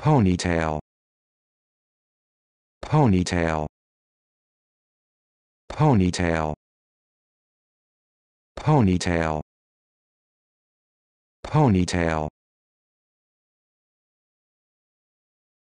ponytail ponytail ponytail ponytail ponytail